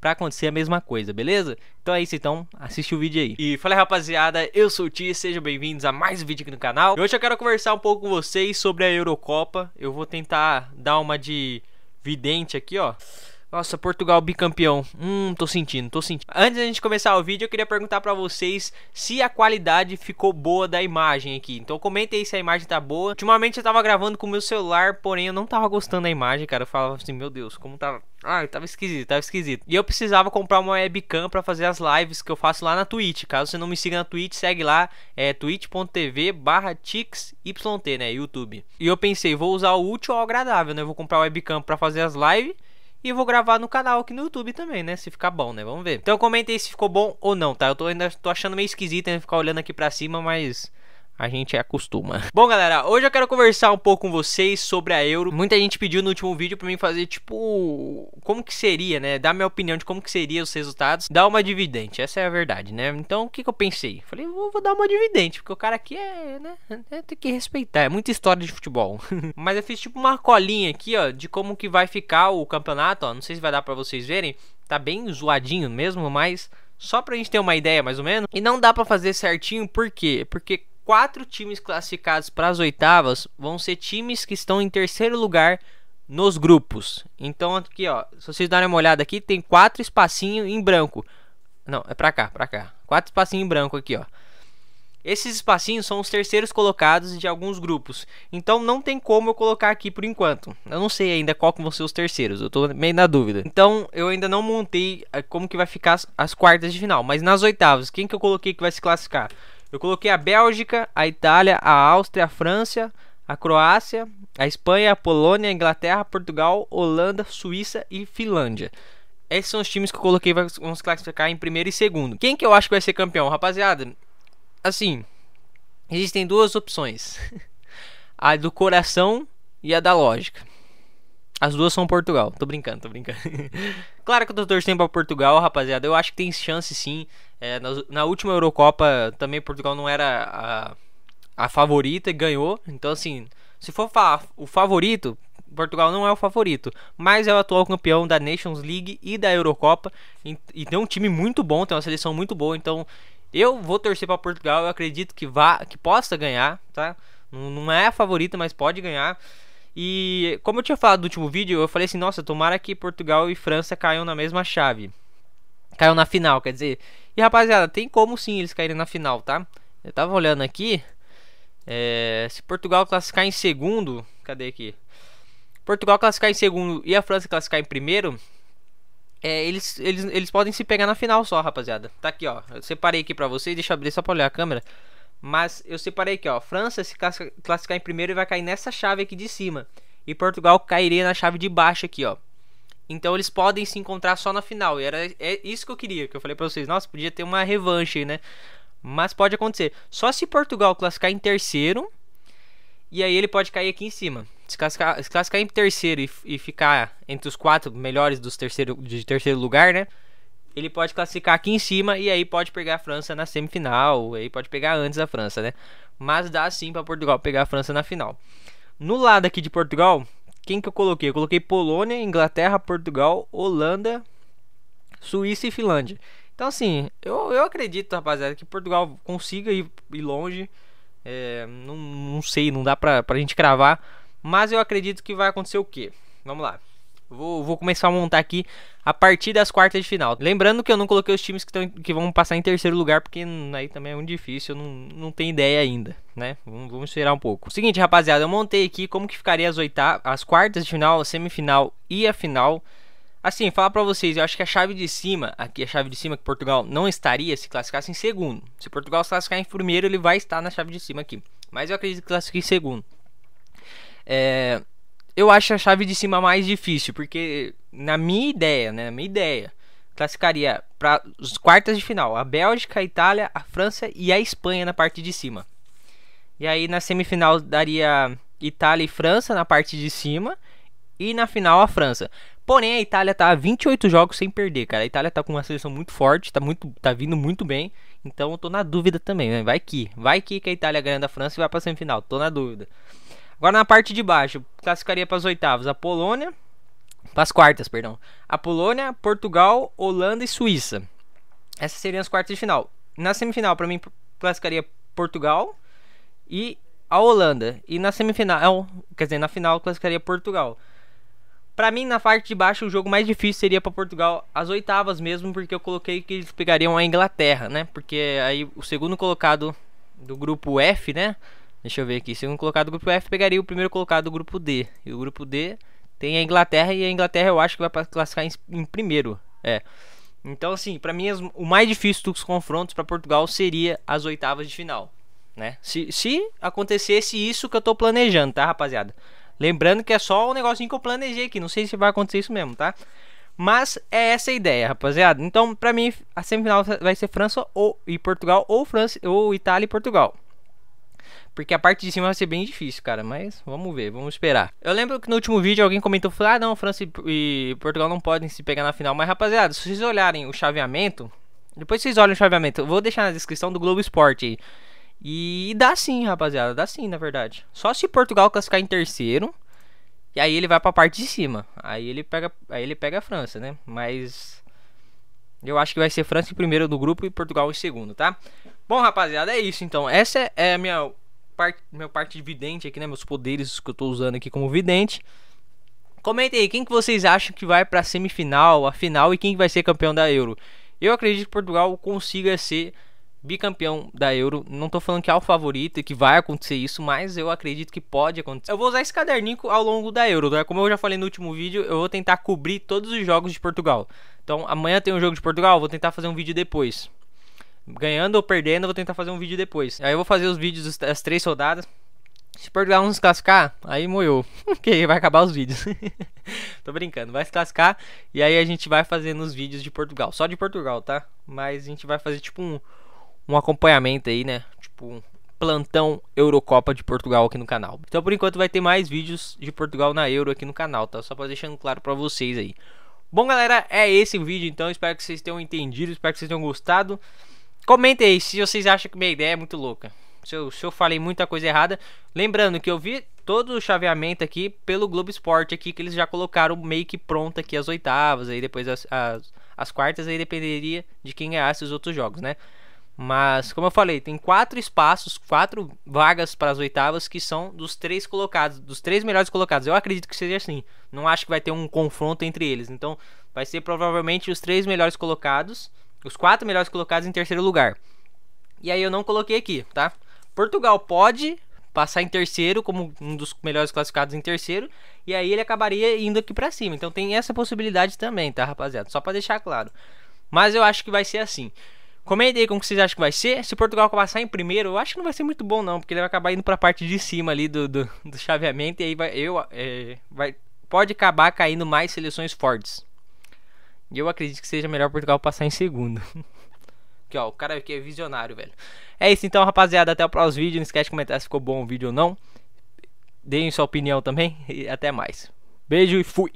para acontecer a mesma coisa, beleza? Então é isso então, assiste o vídeo aí. E fala rapaziada, eu sou o Ti, sejam bem-vindos a mais um vídeo aqui no canal. E hoje eu quero conversar um pouco com vocês sobre a Eurocopa. Eu vou tentar dar uma de vidente aqui, ó. Nossa, Portugal bicampeão. Hum, tô sentindo, tô sentindo. Antes da gente começar o vídeo, eu queria perguntar para vocês se a qualidade ficou boa da imagem aqui. Então comenta aí se a imagem tá boa. Ultimamente eu tava gravando com o meu celular, porém eu não tava gostando da imagem, cara. Eu falava assim, meu Deus, como tava tá ah, tava esquisito, tava esquisito. E eu precisava comprar uma webcam para fazer as lives que eu faço lá na Twitch. Caso você não me siga na Twitch, segue lá, é twitch.tv barra tixyt, né, YouTube. E eu pensei, vou usar o útil ao agradável, né, eu vou comprar webcam para fazer as lives e vou gravar no canal aqui no YouTube também, né? Se ficar bom, né? Vamos ver. Então comenta aí se ficou bom ou não, tá? Eu tô ainda tô achando meio esquisito né? ficar olhando aqui pra cima, mas a gente acostuma. Bom, galera, hoje eu quero conversar um pouco com vocês sobre a Euro. Muita gente pediu no último vídeo para mim fazer, tipo, como que seria, né? Dar minha opinião de como que seria os resultados. Dar uma dividente, essa é a verdade, né? Então, o que que eu pensei? Falei, vou, vou dar uma dividente porque o cara aqui é, né? É, tem que respeitar, é muita história de futebol. Mas eu fiz, tipo, uma colinha aqui, ó, de como que vai ficar o campeonato, ó. Não sei se vai dar para vocês verem. Tá bem zoadinho mesmo, mas... Só pra gente ter uma ideia, mais ou menos. E não dá pra fazer certinho, por quê? Porque quatro times classificados para as oitavas vão ser times que estão em terceiro lugar nos grupos. Então aqui, ó, se vocês darem uma olhada aqui, tem quatro espacinhos em branco. Não, é para cá, para cá. Quatro espacinhos em branco aqui, ó. Esses espacinhos são os terceiros colocados de alguns grupos. Então não tem como eu colocar aqui por enquanto. Eu não sei ainda qual que vão ser os terceiros, eu tô meio na dúvida. Então eu ainda não montei eh, como que vai ficar as, as quartas de final, mas nas oitavas, quem que eu coloquei que vai se classificar? Eu coloquei a Bélgica, a Itália, a Áustria, a França, a Croácia, a Espanha, a Polônia, a Inglaterra, Portugal, Holanda, Suíça e Finlândia. Esses são os times que eu coloquei, vamos classificar em primeiro e segundo. Quem que eu acho que vai ser campeão, rapaziada? Assim, existem duas opções: a do coração e a da lógica. As duas são Portugal. Tô brincando, tô brincando. claro que eu tô torcendo pra Portugal, rapaziada. Eu acho que tem chance sim. É, na, na, última Eurocopa também Portugal não era a, a favorita e ganhou. Então, assim, se for fa o favorito, Portugal não é o favorito. Mas é o atual campeão da Nations League e da Eurocopa. E, e tem um time muito bom, tem uma seleção muito boa. Então, eu vou torcer para Portugal. Eu acredito que, vá, que possa ganhar, tá? Não, não é a favorita, mas pode ganhar. E como eu tinha falado no último vídeo, eu falei assim, nossa, tomara que Portugal e França caiam na mesma chave. Caiam na final, quer dizer. E rapaziada, tem como sim eles caírem na final, tá? Eu tava olhando aqui. É... se Portugal classificar em segundo. Cadê aqui? Portugal classificar em segundo e a França classificar em primeiro. É, eles, eles, eles podem se pegar na final só, rapaziada. Tá aqui, ó. Eu separei aqui pra vocês. Deixa eu abrir só pra olhar a câmera. Mas eu separei aqui, ó. França se classificar em primeiro e vai cair nessa chave aqui de cima. E Portugal cairia na chave de baixo aqui, ó. Então eles podem se encontrar só na final. E era é isso que eu queria, que eu falei para vocês. Nossa, podia ter uma revanche, né? Mas pode acontecer. Só se Portugal classificar em terceiro. E aí ele pode cair aqui em cima. Se classificar, se classificar em terceiro e, e ficar entre os quatro melhores dos terceiro, de terceiro lugar, né? ele pode classificar aqui em cima e aí pode pegar a França na semifinal, aí pode pegar antes a França, né? Mas dá sim para Portugal pegar a França na final. No lado aqui de Portugal, quem que eu coloquei? Eu coloquei Polônia, Inglaterra, Portugal, Holanda, Suíça e Finlândia. Então, assim, eu, eu acredito, rapaziada, que Portugal consiga ir, ir longe. É, não, não sei, não dá pra, pra gente cravar. Mas eu acredito que vai acontecer o quê? Vamos lá. Vou, vou, começar a montar aqui a partir das quartas de final. Lembrando que eu não coloquei os times que, tão, que vão passar em terceiro lugar, porque aí também é muito difícil, eu não, não tenho ideia ainda, né? Vamos, vamos esperar um pouco. Seguinte, rapaziada, eu montei aqui como que ficaria as oitavas, as quartas de final, a semifinal e a final. Assim, falar para vocês, eu acho que a chave de cima, aqui a chave de cima que Portugal não estaria se classificasse em segundo. Se Portugal se classificar em primeiro, ele vai estar na chave de cima aqui. Mas eu acredito que classifique em segundo. É, eu acho a chave de cima mais difícil, porque na minha ideia, né, na minha ideia, classificaria para os quartas de final a Bélgica, a Itália, a França e a Espanha na parte de cima. E aí na semifinal daria Itália e França na parte de cima e na final a França. Porém a Itália tá a 28 jogos sem perder, cara. A Itália tá com uma seleção muito forte, tá muito tá vindo muito bem. Então eu tô na dúvida também, né? Vai que, vai que que a Itália ganha da França e vai para semifinal. Tô na dúvida. Agora na parte de baixo, classificaria para as oitavas a Polônia, para as quartas, perdão. A Polônia, Portugal, Holanda e Suíça. Essas seriam as quartas de final. Na semifinal, para mim, classificaria Portugal e a Holanda. E na semifinal, quer dizer, na final, classificaria Portugal. Para mim, na parte de baixo, o jogo mais difícil seria para Portugal as oitavas mesmo, porque eu coloquei que eles pegariam a Inglaterra, né? Porque aí o segundo colocado do grupo F, né? Deixa eu ver aqui. Segundo colocado do grupo F pegaria o primeiro colocado do grupo D. E o grupo D tem a Inglaterra e a Inglaterra eu acho que vai classificar em, em primeiro. É. Então, assim, para mim o mais difícil dos confrontos para Portugal seria as oitavas de final, né? Se, se acontecesse isso que eu tô planejando, tá, rapaziada? Lembrando que é só um negocinho que eu planejei aqui, não sei se vai acontecer isso mesmo, tá? Mas é essa a ideia, rapaziada. Então, para mim a semifinal vai ser França ou e Portugal ou França ou Itália e Portugal. Porque a parte de cima vai ser bem difícil, cara. Mas vamos ver, vamos esperar. Eu lembro que no último vídeo alguém comentou, falou, ah não, França e Portugal não podem se pegar na final. Mas rapaziada, se vocês olharem o chaveamento, depois vocês olham o chaveamento, eu vou deixar na descrição do Globo Esporte aí. E dá sim, rapaziada, dá sim, na verdade. Só se Portugal classificar em terceiro, e aí ele vai para a parte de cima. Aí ele pega, aí ele pega a França, né? Mas eu acho que vai ser França em primeiro do grupo e Portugal em segundo, tá? Bom, rapaziada, é isso então. Essa é a minha parte, meu parte de vidente aqui, né? Meus poderes que eu tô usando aqui como vidente. Comentem aí, quem que vocês acham que vai pra semifinal, a final e quem que vai ser campeão da Euro? Eu acredito que Portugal consiga ser bicampeão da Euro. Não tô falando que é o favorito e que vai acontecer isso, mas eu acredito que pode acontecer. Eu vou usar esse caderninho ao longo da Euro, né? Como eu já falei no último vídeo, eu vou tentar cobrir todos os jogos de Portugal. Então, amanhã tem um jogo de Portugal, vou tentar fazer um vídeo depois ganhando ou perdendo, eu vou tentar fazer um vídeo depois. Aí eu vou fazer os vídeos das três rodadas. Se Portugal não se classificar, aí moeu. Porque vai acabar os vídeos. Tô brincando, vai se classificar. E aí a gente vai fazendo os vídeos de Portugal. Só de Portugal, tá? Mas a gente vai fazer tipo um, um acompanhamento aí, né? Tipo um plantão Eurocopa de Portugal aqui no canal. Então por enquanto vai ter mais vídeos de Portugal na Euro aqui no canal, tá? Só pra deixando claro pra vocês aí. Bom, galera, é esse o vídeo então. Espero que vocês tenham entendido, espero que vocês tenham gostado. Comentem aí se vocês acham que minha ideia é muito louca. Se eu, se eu falei muita coisa errada. Lembrando que eu vi todo o chaveamento aqui pelo Globo Esporte aqui, que eles já colocaram meio que pronto aqui as oitavas, aí depois as, as, as quartas, aí dependeria de quem ganhasse os outros jogos, né? Mas, como eu falei, tem quatro espaços, quatro vagas para as oitavas que são dos três colocados, dos três melhores colocados. Eu acredito que seja assim. Não acho que vai ter um confronto entre eles. Então, vai ser provavelmente os três melhores colocados os quatro melhores colocados em terceiro lugar. E aí eu não coloquei aqui, tá? Portugal pode passar em terceiro como um dos melhores classificados em terceiro e aí ele acabaria indo aqui para cima. Então tem essa possibilidade também, tá, rapaziada? Só para deixar claro. Mas eu acho que vai ser assim. Comenta aí como vocês acham que vai ser. Se Portugal passar em primeiro, eu acho que não vai ser muito bom não, porque ele vai acabar indo para a parte de cima ali do, do, do chaveamento e aí vai eu é, vai pode acabar caindo mais seleções fortes. E eu acredito que seja melhor Portugal passar em segundo. Aqui, ó, o cara aqui é visionário, velho. É isso então, rapaziada. Até o próximo vídeo. Não esquece de comentar se ficou bom o vídeo ou não. Deem sua opinião também. E até mais. Beijo e fui!